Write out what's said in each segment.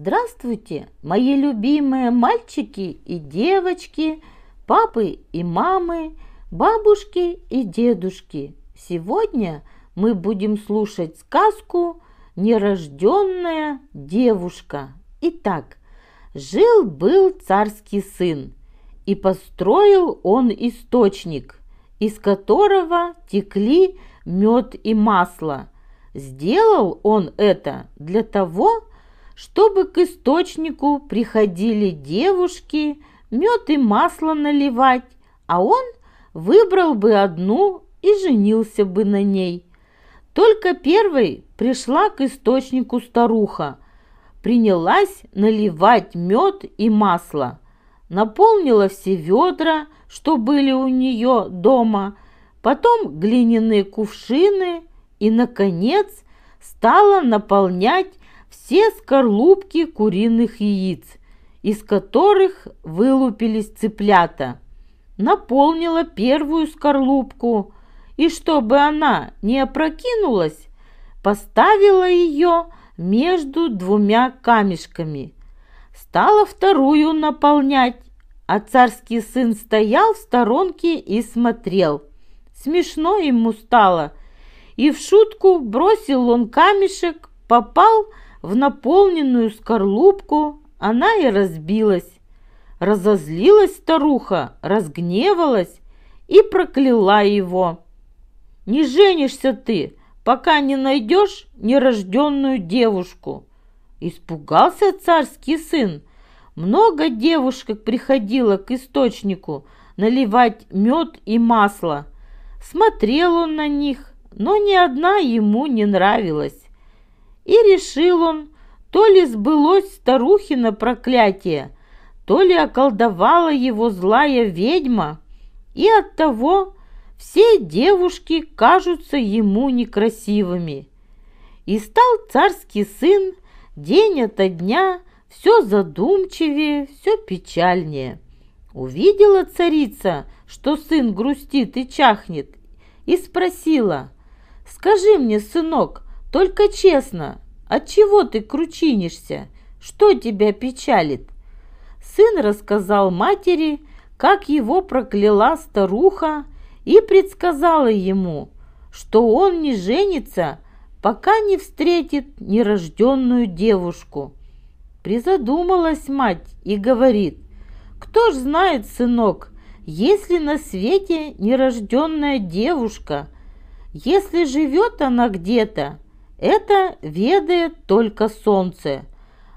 Здравствуйте, мои любимые мальчики и девочки, папы и мамы, бабушки и дедушки. Сегодня мы будем слушать сказку «Нерожденная девушка». Итак, жил-был царский сын, и построил он источник, из которого текли мед и масло. Сделал он это для того, чтобы к источнику приходили девушки, мед и масло наливать, а он выбрал бы одну и женился бы на ней. Только первой пришла к источнику старуха, принялась наливать мед и масло, наполнила все ведра, что были у нее дома, потом глиняные кувшины и, наконец, стала наполнять все скорлупки куриных яиц, из которых вылупились цыплята. Наполнила первую скорлупку и, чтобы она не опрокинулась, поставила ее между двумя камешками. Стала вторую наполнять, а царский сын стоял в сторонке и смотрел. Смешно ему стало, и в шутку бросил он камешек, попал в в наполненную скорлупку, она и разбилась. Разозлилась старуха, разгневалась и прокляла его. «Не женишься ты, пока не найдешь нерожденную девушку!» Испугался царский сын. Много девушек приходило к источнику наливать мед и масло. Смотрел он на них, но ни одна ему не нравилась. И решил он, то ли сбылось старухино проклятие, то ли околдовала его злая ведьма, и оттого все девушки кажутся ему некрасивыми. И стал царский сын день ото дня все задумчивее, все печальнее. Увидела царица, что сын грустит и чахнет, и спросила, «Скажи мне, сынок, только честно, от чего ты кручинишься? Что тебя печалит? Сын рассказал матери, как его прокляла старуха и предсказала ему, что он не женится, пока не встретит нерожденную девушку. Призадумалась мать и говорит, «Кто ж знает, сынок, если на свете нерожденная девушка, если живет она где-то, это ведает только солнце.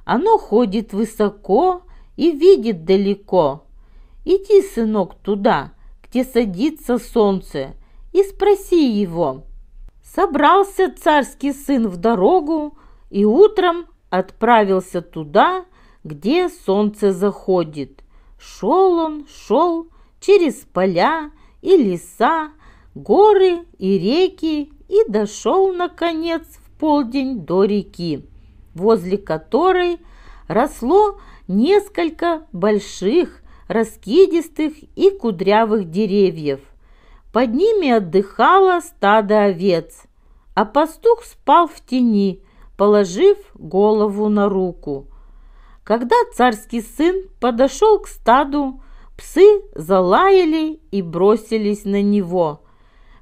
Оно ходит высоко и видит далеко. Иди, сынок, туда, где садится солнце, и спроси его. Собрался царский сын в дорогу и утром отправился туда, где солнце заходит. Шел он, шел через поля и леса, горы и реки и дошел, наконец, полдень до реки, возле которой росло несколько больших, раскидистых и кудрявых деревьев. Под ними отдыхало стадо овец, а пастух спал в тени, положив голову на руку. Когда царский сын подошел к стаду, псы залаяли и бросились на него.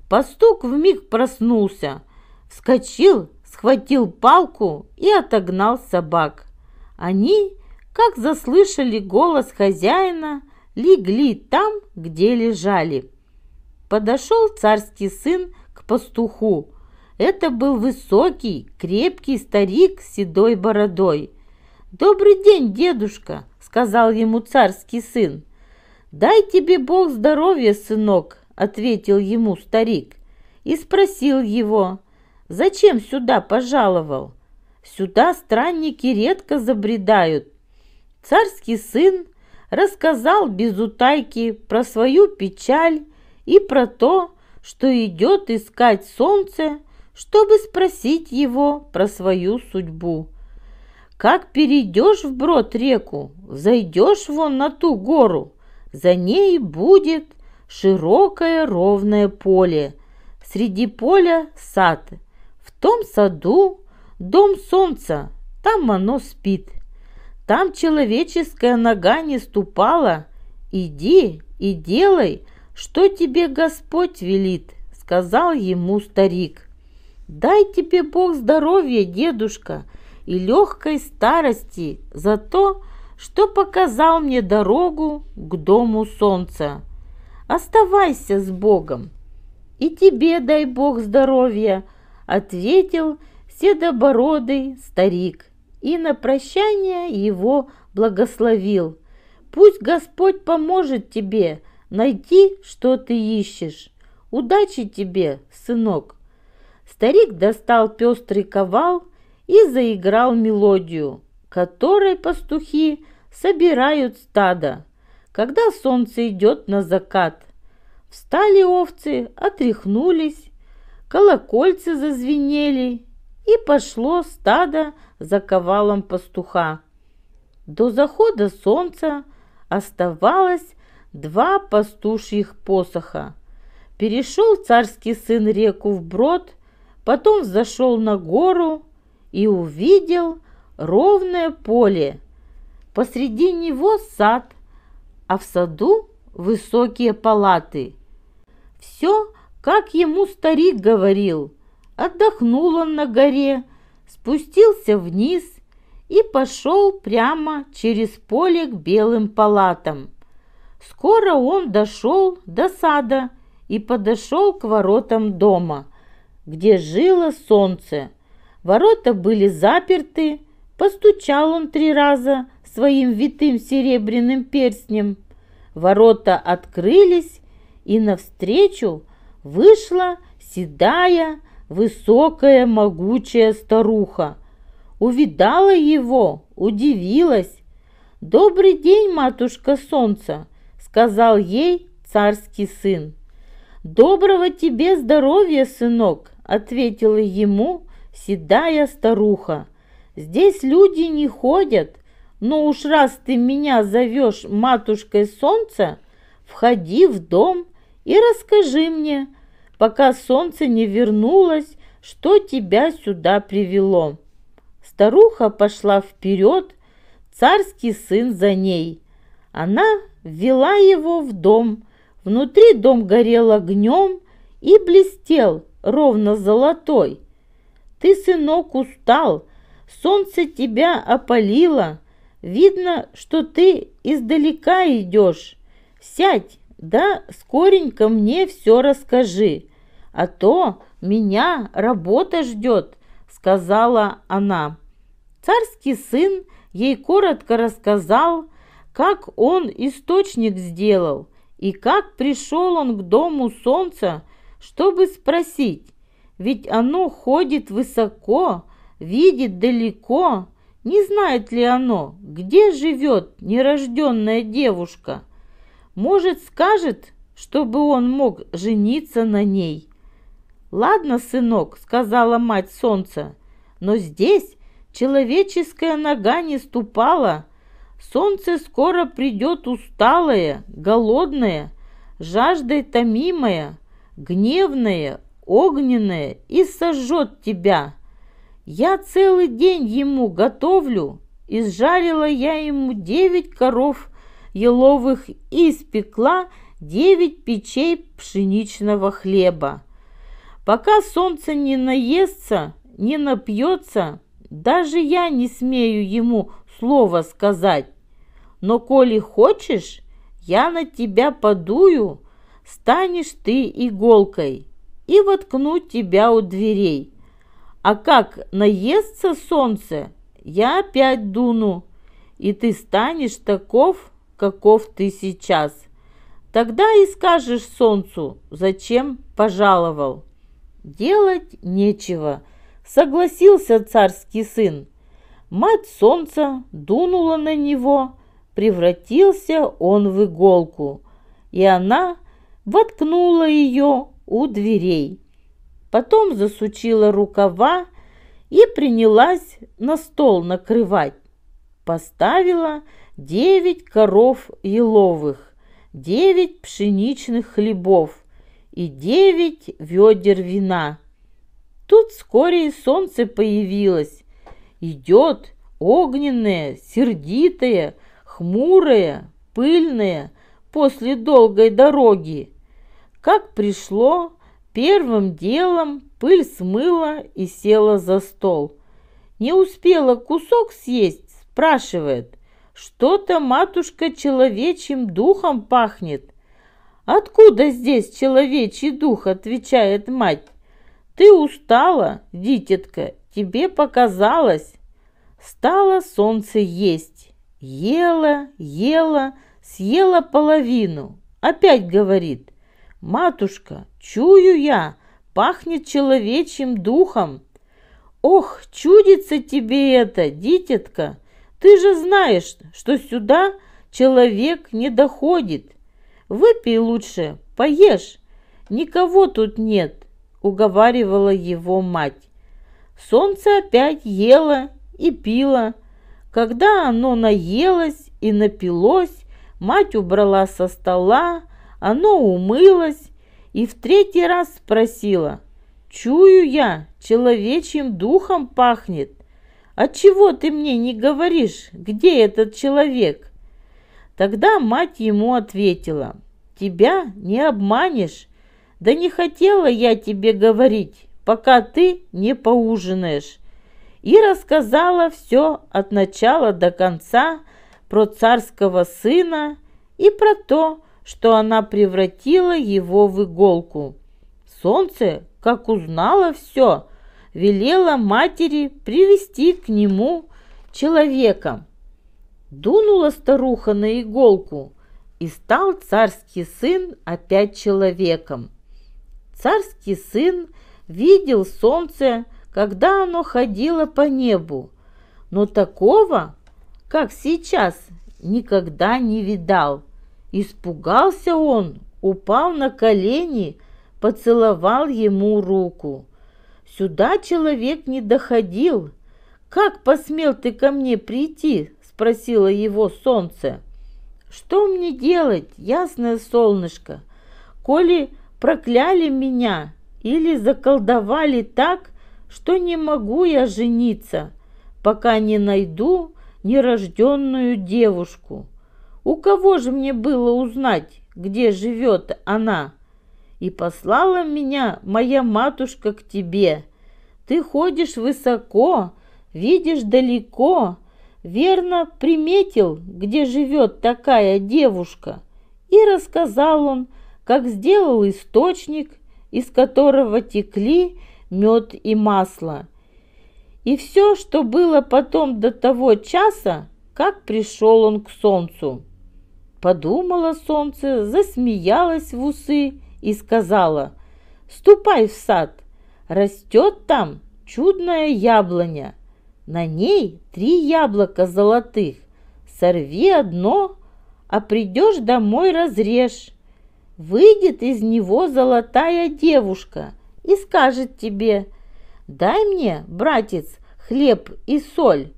Пастух вмиг проснулся, вскочил схватил палку и отогнал собак. Они, как заслышали голос хозяина, легли там, где лежали. Подошел царский сын к пастуху. Это был высокий, крепкий старик с седой бородой. «Добрый день, дедушка!» — сказал ему царский сын. «Дай тебе Бог здоровья, сынок!» — ответил ему старик и спросил его, Зачем сюда пожаловал? Сюда странники редко забредают. Царский сын рассказал без утайки про свою печаль и про то, что идет искать солнце, чтобы спросить его про свою судьбу. Как перейдешь в брод реку, зайдешь вон на ту гору, за ней будет широкое ровное поле. Среди поля сад – том саду дом солнца, там оно спит. Там человеческая нога не ступала. Иди и делай, что тебе Господь велит, сказал ему старик. Дай тебе Бог здоровья, дедушка, и легкой старости за то, что показал мне дорогу к дому солнца. Оставайся с Богом. И тебе дай Бог здоровья, — ответил седобородый старик и на прощание его благословил. «Пусть Господь поможет тебе найти, что ты ищешь. Удачи тебе, сынок!» Старик достал пестрый ковал и заиграл мелодию, которой пастухи собирают стадо, когда солнце идет на закат. Встали овцы, отряхнулись колокольцы зазвенели, и пошло стадо за ковалом пастуха. До захода солнца оставалось два пастушьих посоха. Перешел царский сын реку вброд, потом зашел на гору и увидел ровное поле. Посреди него сад, а в саду высокие палаты. Все как ему старик говорил, отдохнул он на горе, спустился вниз и пошел прямо через поле к белым палатам. Скоро он дошел до сада и подошел к воротам дома, где жило солнце. Ворота были заперты, постучал он три раза своим витым серебряным перстнем. Ворота открылись, и навстречу вышла седая, высокая, могучая старуха. Увидала его, удивилась. «Добрый день, матушка солнца!» — сказал ей царский сын. «Доброго тебе здоровья, сынок!» — ответила ему седая старуха. «Здесь люди не ходят, но уж раз ты меня зовешь матушкой солнца, входи в дом и расскажи мне, пока солнце не вернулось, что тебя сюда привело». Старуха пошла вперед, царский сын за ней. Она ввела его в дом. Внутри дом горел огнем и блестел ровно золотой. Ты, сынок, устал, солнце тебя опалило. Видно, что ты издалека идешь. Сядь, да скоренько мне все расскажи, а то меня работа ждет, сказала она. Царский сын ей коротко рассказал, как он источник сделал и как пришел он к дому солнца, чтобы спросить, ведь оно ходит высоко, видит далеко, не знает ли оно, где живет нерожденная девушка? Может, скажет, чтобы он мог жениться на ней. «Ладно, сынок», — сказала мать солнца, — «но здесь человеческая нога не ступала. Солнце скоро придет усталое, голодное, жаждой томимое, гневное, огненное и сожжет тебя. Я целый день ему готовлю, изжарила я ему девять коров еловых и испекла девять печей пшеничного хлеба. Пока солнце не наестся, не напьется, даже я не смею ему слова сказать. Но коли хочешь, я на тебя подую, станешь ты иголкой и воткну тебя у дверей. А как наестся солнце, я опять дуну, и ты станешь таков, каков ты сейчас. Тогда и скажешь солнцу, зачем пожаловал. Делать нечего, согласился царский сын. Мать солнца дунула на него, превратился он в иголку, и она воткнула ее у дверей. Потом засучила рукава и принялась на стол накрывать. Поставила девять коров еловых, девять пшеничных хлебов и девять ведер вина. Тут вскоре и солнце появилось. Идет огненное, сердитое, хмурое, пыльное после долгой дороги. Как пришло, первым делом пыль смыла и села за стол. Не успела кусок съесть, спрашивает. Что-то, матушка, человечьим духом пахнет. Откуда здесь человечий дух, отвечает мать. Ты устала, дитятка, тебе показалось. Стало солнце есть. Ела, ела, съела половину. Опять говорит. Матушка, чую я, пахнет человечьим духом. Ох, чудится тебе это, дитятка, ты же знаешь, что сюда человек не доходит. Выпей лучше, поешь. Никого тут нет, уговаривала его мать. Солнце опять ело и пило. Когда оно наелось и напилось, мать убрала со стола, оно умылось и в третий раз спросила. «Чую я, человечьим духом пахнет». «А чего ты мне не говоришь, где этот человек?» Тогда мать ему ответила, «Тебя не обманешь, да не хотела я тебе говорить, пока ты не поужинаешь». И рассказала все от начала до конца про царского сына и про то, что она превратила его в иголку. Солнце, как узнало все – велела матери привести к нему человека. Дунула старуха на иголку, и стал царский сын опять человеком. Царский сын видел солнце, когда оно ходило по небу, но такого, как сейчас, никогда не видал. Испугался он, упал на колени, поцеловал ему руку. «Сюда человек не доходил. Как посмел ты ко мне прийти?» — спросило его солнце. «Что мне делать, ясное солнышко, коли прокляли меня или заколдовали так, что не могу я жениться, пока не найду нерожденную девушку? У кого же мне было узнать, где живет она?» и послала меня моя матушка к тебе. Ты ходишь высоко, видишь далеко, верно приметил, где живет такая девушка». И рассказал он, как сделал источник, из которого текли мед и масло. И все, что было потом до того часа, как пришел он к солнцу. Подумала солнце, засмеялась в усы и сказала, «Ступай в сад, растет там чудная яблоня, на ней три яблока золотых, сорви одно, а придешь домой разрежь. Выйдет из него золотая девушка и скажет тебе, «Дай мне, братец, хлеб и соль».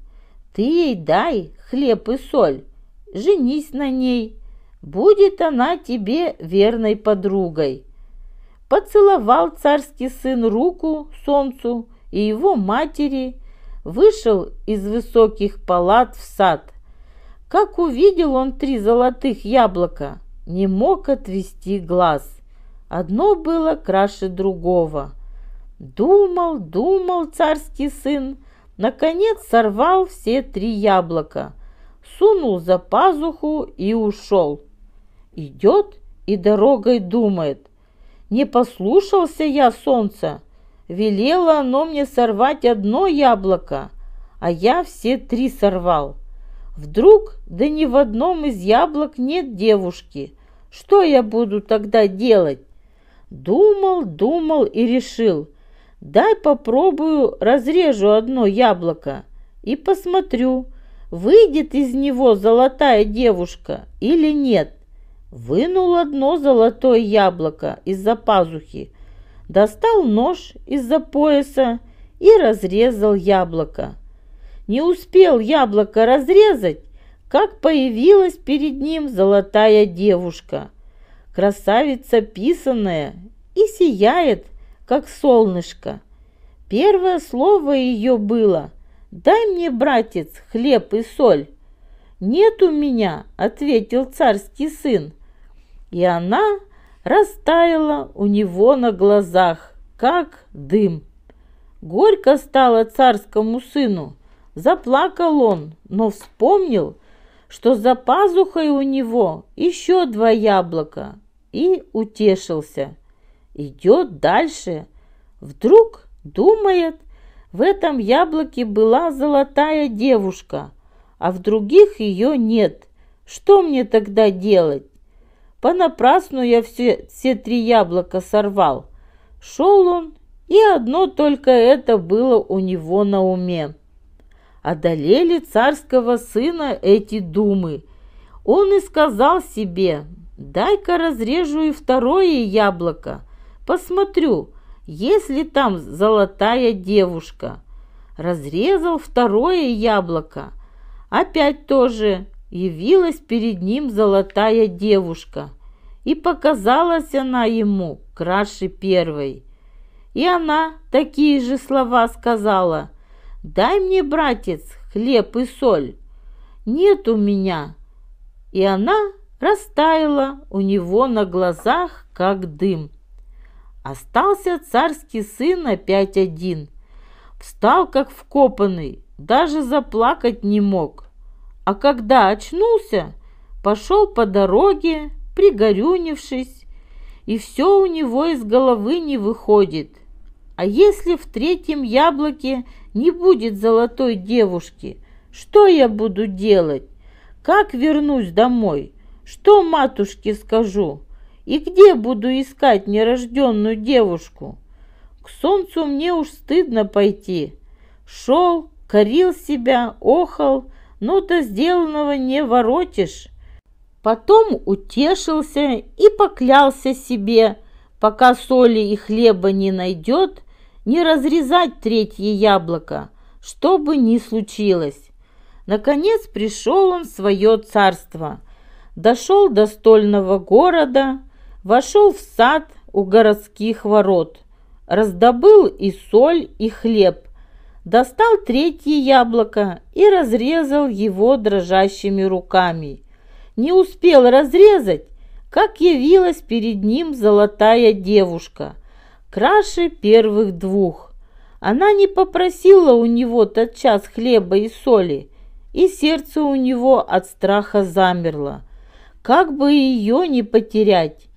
Ты ей дай хлеб и соль, женись на ней, Будет она тебе верной подругой. Поцеловал царский сын руку солнцу и его матери, вышел из высоких палат в сад. Как увидел он три золотых яблока, не мог отвести глаз. Одно было краше другого. Думал, думал царский сын, наконец сорвал все три яблока, сунул за пазуху и ушел. Идет и дорогой думает. Не послушался я солнца, велело оно мне сорвать одно яблоко, а я все три сорвал. Вдруг, да ни в одном из яблок нет девушки. Что я буду тогда делать? Думал, думал и решил. Дай попробую, разрежу одно яблоко и посмотрю, выйдет из него золотая девушка или нет вынул одно золотое яблоко из-за пазухи, достал нож из-за пояса и разрезал яблоко. Не успел яблоко разрезать, как появилась перед ним золотая девушка. Красавица писаная и сияет, как солнышко. Первое слово ее было «Дай мне, братец, хлеб и соль». «Нет у меня», — ответил царский сын и она растаяла у него на глазах, как дым. Горько стало царскому сыну. Заплакал он, но вспомнил, что за пазухой у него еще два яблока, и утешился. Идет дальше. Вдруг, думает, в этом яблоке была золотая девушка, а в других ее нет. Что мне тогда делать? Понапрасну я все, все три яблока сорвал. Шел он, и одно только это было у него на уме. Одолели царского сына эти думы. Он и сказал себе, дай-ка разрежу и второе яблоко. Посмотрю, есть ли там золотая девушка. Разрезал второе яблоко. Опять тоже явилась перед ним золотая девушка, и показалась она ему краше первой. И она такие же слова сказала, «Дай мне, братец, хлеб и соль, нет у меня». И она растаяла у него на глазах, как дым. Остался царский сын опять один. Встал, как вкопанный, даже заплакать не мог – а когда очнулся, пошел по дороге, пригорюнившись, и все у него из головы не выходит. А если в третьем яблоке не будет золотой девушки, что я буду делать? Как вернусь домой? Что матушке скажу? И где буду искать нерожденную девушку? К солнцу мне уж стыдно пойти. Шел, корил себя, охал, ну то сделанного не воротишь. Потом утешился и поклялся себе, пока соли и хлеба не найдет, не разрезать третье яблоко, что бы ни случилось. Наконец пришел он в свое царство, дошел до стольного города, вошел в сад у городских ворот, раздобыл и соль, и хлеб, достал третье яблоко и разрезал его дрожащими руками. Не успел разрезать, как явилась перед ним золотая девушка, краше первых двух. Она не попросила у него тотчас хлеба и соли, и сердце у него от страха замерло. Как бы ее не потерять.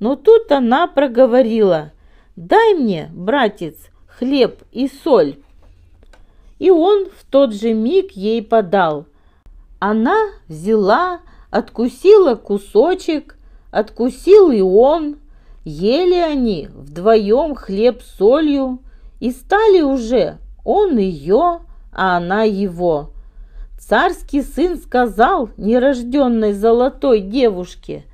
Но тут она проговорила, «Дай мне, братец, хлеб и соль» и он в тот же миг ей подал. Она взяла, откусила кусочек, откусил и он. Ели они вдвоем хлеб с солью и стали уже он ее, а она его. Царский сын сказал нерожденной золотой девушке,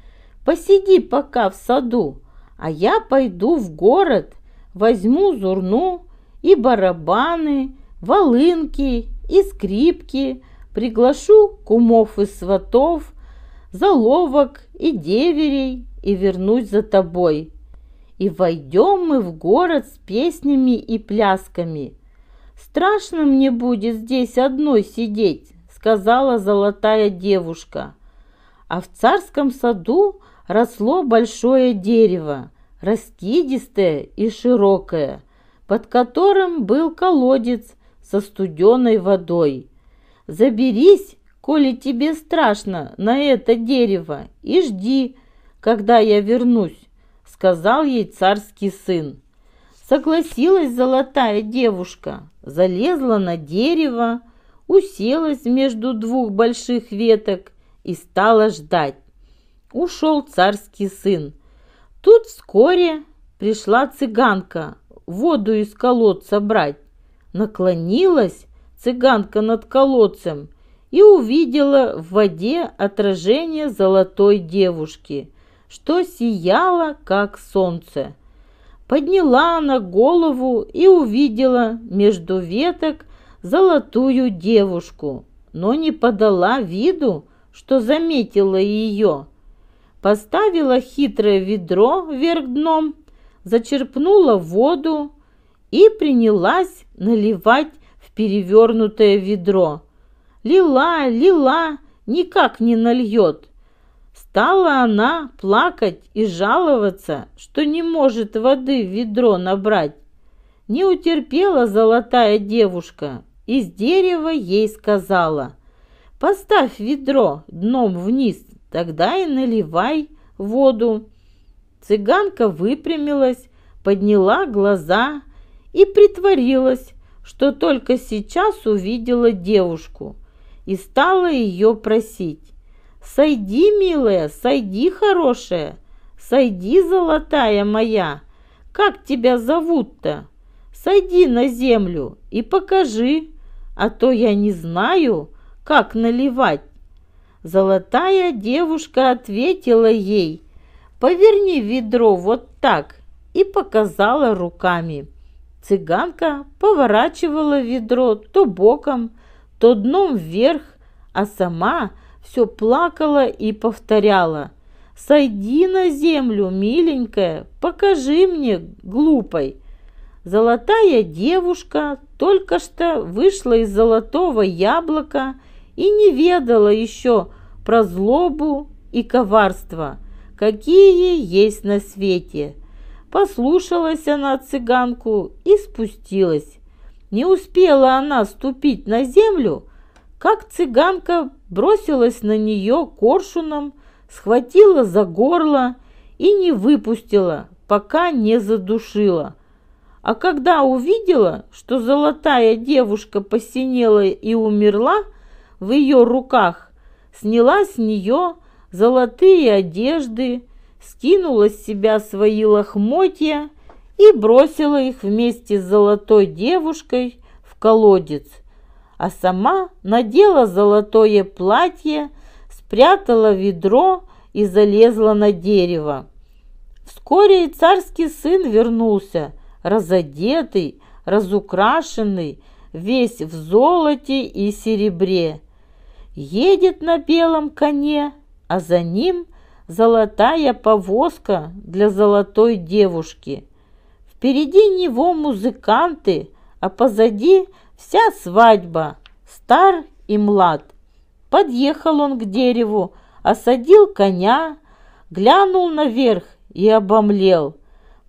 «Посиди пока в саду, а я пойду в город, возьму зурну и барабаны, волынки и скрипки, приглашу кумов и сватов, заловок и деверей и вернусь за тобой. И войдем мы в город с песнями и плясками. Страшно мне будет здесь одной сидеть, сказала золотая девушка. А в царском саду росло большое дерево, раскидистое и широкое, под которым был колодец – со студеной водой. Заберись, коли тебе страшно, на это дерево и жди, когда я вернусь, сказал ей царский сын. Согласилась золотая девушка, залезла на дерево, уселась между двух больших веток и стала ждать. Ушел царский сын. Тут вскоре пришла цыганка воду из колодца брать. Наклонилась цыганка над колодцем и увидела в воде отражение золотой девушки, что сияло, как солнце. Подняла она голову и увидела между веток золотую девушку, но не подала виду, что заметила ее. Поставила хитрое ведро вверх дном, зачерпнула воду, и принялась наливать в перевернутое ведро. Лила, лила, никак не нальет. Стала она плакать и жаловаться, что не может воды в ведро набрать. Не утерпела золотая девушка, из дерева ей сказала, «Поставь ведро дном вниз, тогда и наливай воду». Цыганка выпрямилась, подняла глаза и притворилась, что только сейчас увидела девушку и стала ее просить. «Сойди, милая, сойди, хорошая, сойди, золотая моя, как тебя зовут-то? Сойди на землю и покажи, а то я не знаю, как наливать». Золотая девушка ответила ей, «Поверни ведро вот так» и показала руками – Цыганка поворачивала ведро то боком, то дном вверх, а сама все плакала и повторяла «Сойди на землю, миленькая, покажи мне, глупой!» Золотая девушка только что вышла из золотого яблока и не ведала еще про злобу и коварство, какие есть на свете – Послушалась она цыганку и спустилась. Не успела она ступить на землю, как цыганка бросилась на нее коршуном, схватила за горло и не выпустила, пока не задушила. А когда увидела, что золотая девушка посинела и умерла в ее руках, сняла с нее золотые одежды, скинула с себя свои лохмотья и бросила их вместе с золотой девушкой в колодец, а сама надела золотое платье, спрятала ведро и залезла на дерево. Вскоре и царский сын вернулся, разодетый, разукрашенный, весь в золоте и серебре. Едет на белом коне, а за ним – золотая повозка для золотой девушки. Впереди него музыканты, а позади вся свадьба, стар и млад. Подъехал он к дереву, осадил коня, глянул наверх и обомлел.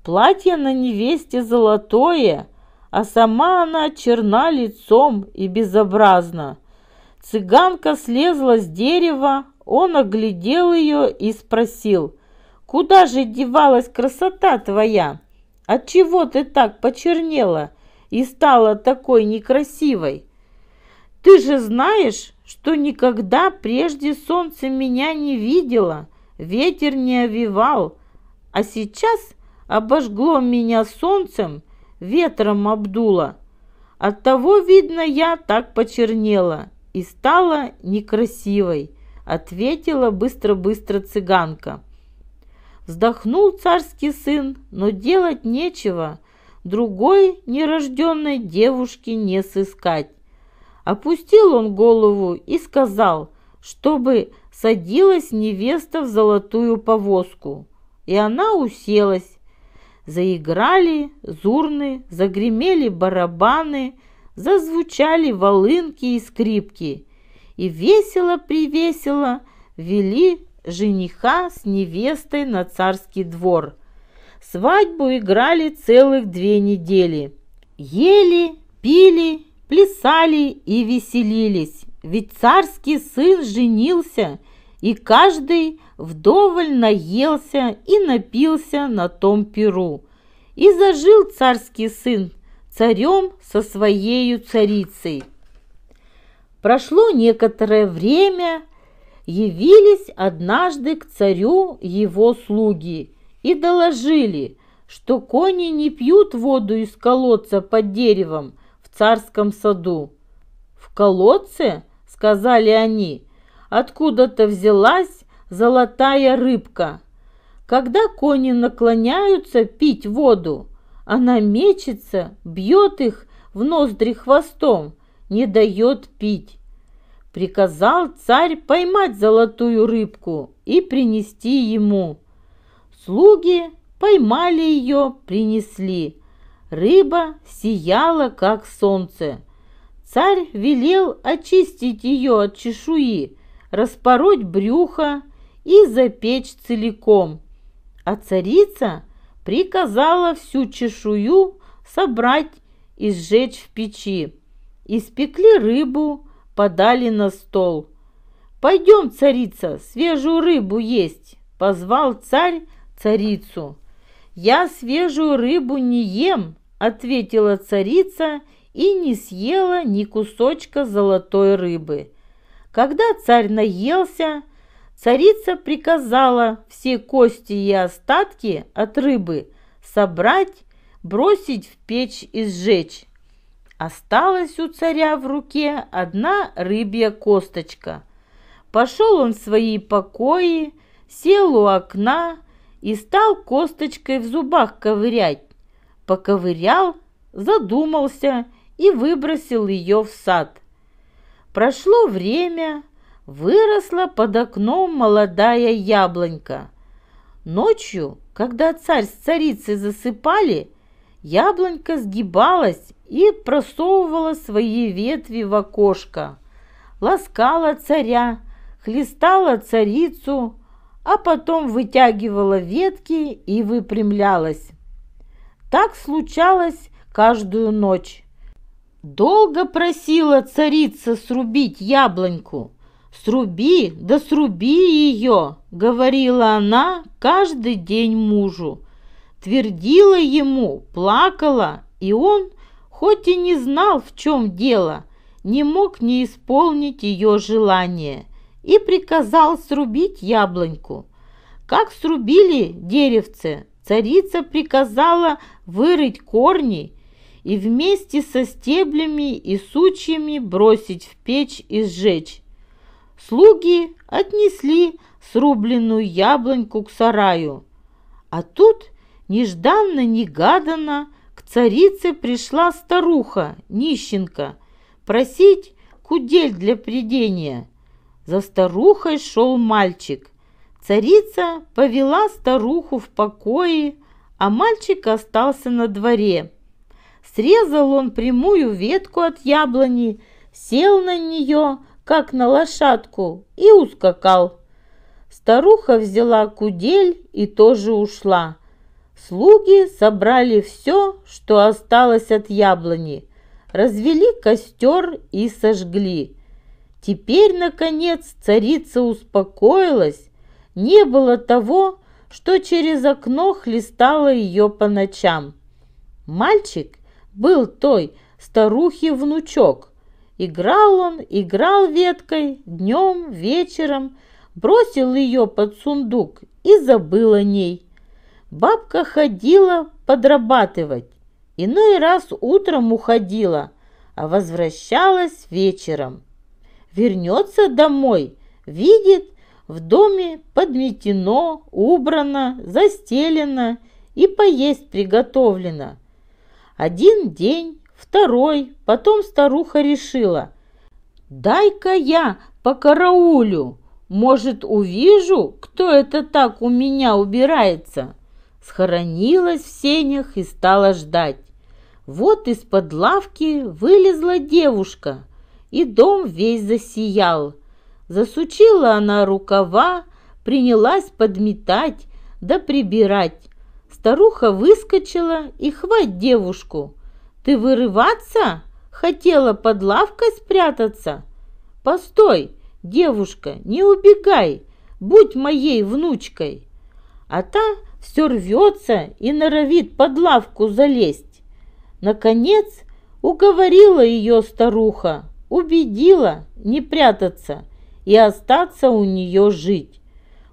Платье на невесте золотое, а сама она черна лицом и безобразна. Цыганка слезла с дерева, он оглядел ее и спросил, «Куда же девалась красота твоя? Отчего ты так почернела и стала такой некрасивой? Ты же знаешь, что никогда прежде солнце меня не видело, ветер не овивал, а сейчас обожгло меня солнцем, ветром обдуло. Оттого, видно, я так почернела и стала некрасивой». — ответила быстро-быстро цыганка. Вздохнул царский сын, но делать нечего, другой нерожденной девушки не сыскать. Опустил он голову и сказал, чтобы садилась невеста в золотую повозку. И она уселась. Заиграли зурны, загремели барабаны, зазвучали волынки и скрипки и весело-привесело вели жениха с невестой на царский двор. Свадьбу играли целых две недели. Ели, пили, плясали и веселились, ведь царский сын женился, и каждый вдоволь наелся и напился на том перу. И зажил царский сын царем со своею царицей. Прошло некоторое время, явились однажды к царю его слуги и доложили, что кони не пьют воду из колодца под деревом в царском саду. «В колодце?» — сказали они. «Откуда-то взялась золотая рыбка. Когда кони наклоняются пить воду, она мечется, бьет их в ноздри хвостом, не дает пить. Приказал царь поймать золотую рыбку и принести ему. Слуги поймали ее, принесли. Рыба сияла, как солнце. Царь велел очистить ее от чешуи, распороть брюхо и запечь целиком. А царица приказала всю чешую собрать и сжечь в печи. Испекли рыбу, подали на стол. «Пойдем, царица, свежую рыбу есть!» – позвал царь царицу. «Я свежую рыбу не ем!» – ответила царица и не съела ни кусочка золотой рыбы. Когда царь наелся, царица приказала все кости и остатки от рыбы собрать, бросить в печь и сжечь. Осталась у царя в руке одна рыбья косточка. Пошел он в свои покои, сел у окна и стал косточкой в зубах ковырять. Поковырял, задумался и выбросил ее в сад. Прошло время, выросла под окном молодая яблонька. Ночью, когда царь с царицей засыпали, Яблонька сгибалась и просовывала свои ветви в окошко, ласкала царя, хлестала царицу, а потом вытягивала ветки и выпрямлялась. Так случалось каждую ночь. Долго просила царица срубить яблоньку. «Сруби, да сруби ее!» — говорила она каждый день мужу твердила ему, плакала, и он, хоть и не знал, в чем дело, не мог не исполнить ее желание и приказал срубить яблоньку. Как срубили деревце, царица приказала вырыть корни и вместе со стеблями и сучьями бросить в печь и сжечь. Слуги отнесли срубленную яблоньку к сараю. А тут Нежданно-негаданно к царице пришла старуха, нищенка, просить кудель для придения. За старухой шел мальчик. Царица повела старуху в покое, а мальчик остался на дворе. Срезал он прямую ветку от яблони, сел на нее, как на лошадку, и ускакал. Старуха взяла кудель и тоже ушла. Слуги собрали все, что осталось от яблони, развели костер и сожгли. Теперь, наконец, царица успокоилась, не было того, что через окно хлестало ее по ночам. Мальчик был той старухи внучок. Играл он, играл веткой днем, вечером, бросил ее под сундук и забыл о ней. Бабка ходила подрабатывать. Иной раз утром уходила, а возвращалась вечером. Вернется домой, видит, в доме подметено, убрано, застелено и поесть приготовлено. Один день, второй, потом старуха решила, «Дай-ка я по караулю, может, увижу, кто это так у меня убирается» схоронилась в сенях и стала ждать. Вот из-под лавки вылезла девушка, и дом весь засиял. Засучила она рукава, принялась подметать да прибирать. Старуха выскочила и хвать девушку. «Ты вырываться? Хотела под лавкой спрятаться? Постой, девушка, не убегай, будь моей внучкой!» А та все рвется и норовит под лавку залезть. Наконец уговорила ее старуха, убедила не прятаться и остаться у нее жить.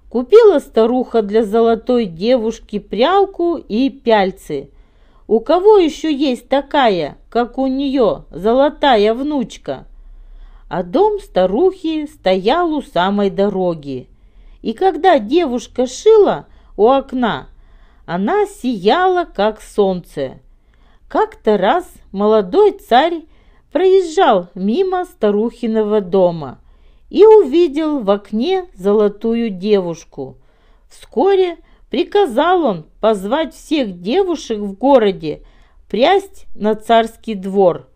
Купила старуха для золотой девушки прялку и пяльцы. У кого еще есть такая, как у нее, золотая внучка? А дом старухи стоял у самой дороги. И когда девушка шила – у окна. Она сияла, как солнце. Как-то раз молодой царь проезжал мимо старухиного дома и увидел в окне золотую девушку. Вскоре приказал он позвать всех девушек в городе прясть на царский двор.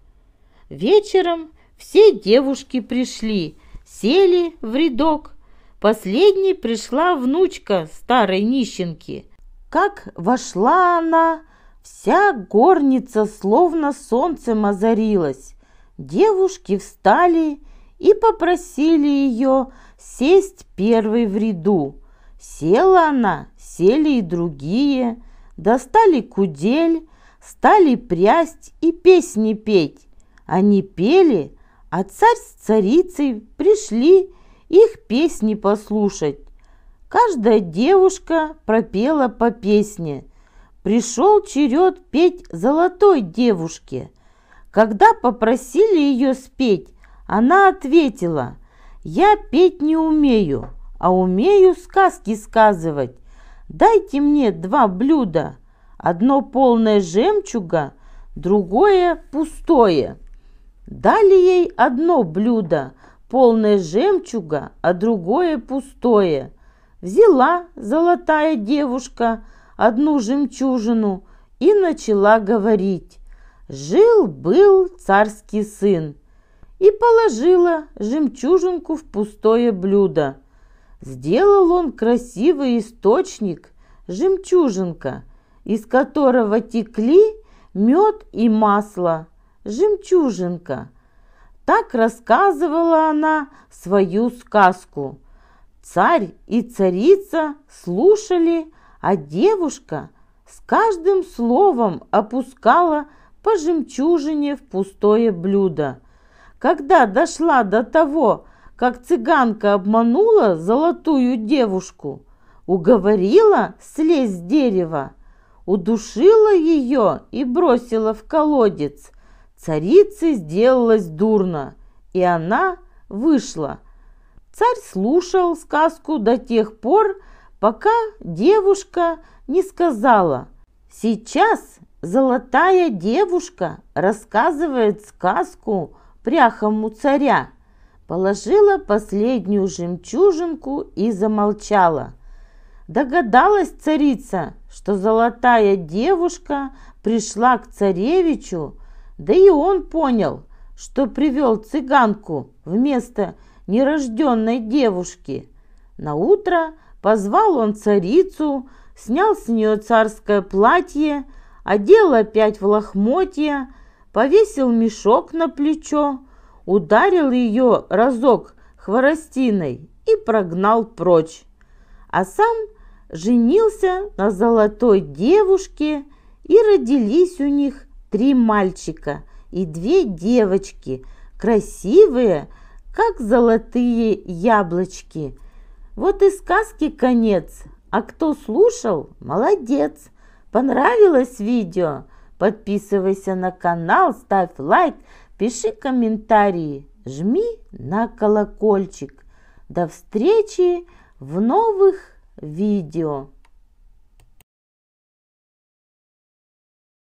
Вечером все девушки пришли, сели в рядок Последней пришла внучка старой нищенки. Как вошла она, вся горница словно солнцем озарилась. Девушки встали и попросили ее сесть первой в ряду. Села она, сели и другие, достали кудель, стали прясть и песни петь. Они пели, а царь с царицей пришли их песни послушать. Каждая девушка пропела по песне. Пришел черед петь золотой девушке. Когда попросили ее спеть, она ответила, «Я петь не умею, а умею сказки сказывать. Дайте мне два блюда, одно полное жемчуга, другое пустое». Дали ей одно блюдо – полное жемчуга, а другое пустое. Взяла золотая девушка одну жемчужину и начала говорить. Жил-был царский сын и положила жемчужинку в пустое блюдо. Сделал он красивый источник, жемчужинка, из которого текли мед и масло, жемчужинка – так рассказывала она свою сказку. Царь и царица слушали, а девушка с каждым словом опускала по жемчужине в пустое блюдо. Когда дошла до того, как цыганка обманула золотую девушку, уговорила слезть с дерева, удушила ее и бросила в колодец, Царице сделалось дурно, и она вышла. Царь слушал сказку до тех пор, пока девушка не сказала. Сейчас золотая девушка рассказывает сказку пряхому царя. Положила последнюю жемчужинку и замолчала. Догадалась царица, что золотая девушка пришла к царевичу, да и он понял, что привел цыганку вместо нерожденной девушки. На утро позвал он царицу, снял с нее царское платье, одел опять в лохмотья, повесил мешок на плечо, ударил ее разок хворостиной и прогнал прочь. А сам женился на золотой девушке, и родились у них три мальчика и две девочки, красивые, как золотые яблочки. Вот и сказки конец. А кто слушал, молодец. Понравилось видео? Подписывайся на канал, ставь лайк, пиши комментарии, жми на колокольчик. До встречи в новых видео.